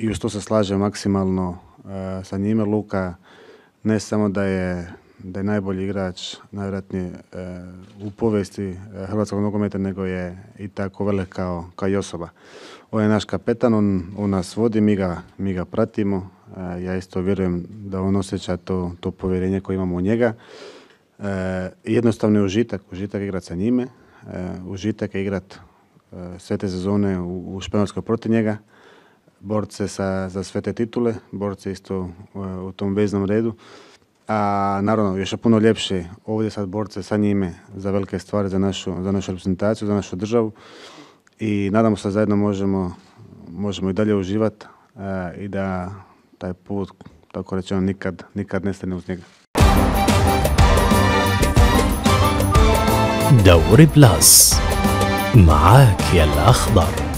i uz to se slažem maksimalno e, sa njime. Luka ne samo da je da je najbolji igrač najvjerojatnije e, u povijesti e, hrvatskog nogometa, nego je i tako velik kao, kao i osoba. On je naš kapetan, on, nas vodi, mi ga, mi ga pratimo. Ja isto vjerujem da on osjeća to, to povjerenje koje imamo u njega. Jednostavno je užitak, užitak igrati sa njime, užitak je igrat sve te sezone u, u Španjolskoj protiv njega borce sa, za sve te titule, borce isto e, u tom veznom redu. A naravno, još je puno ljepše ovdje sad borce sa njime za velike stvari, za našu, za našu reprezentaciju, za našu državu. I nadamo se da zajedno možemo, možemo i dalje uživati e, i da taj put, tako rečeno, nikad, nikad ne stane uz njega. دوري بلاس معاك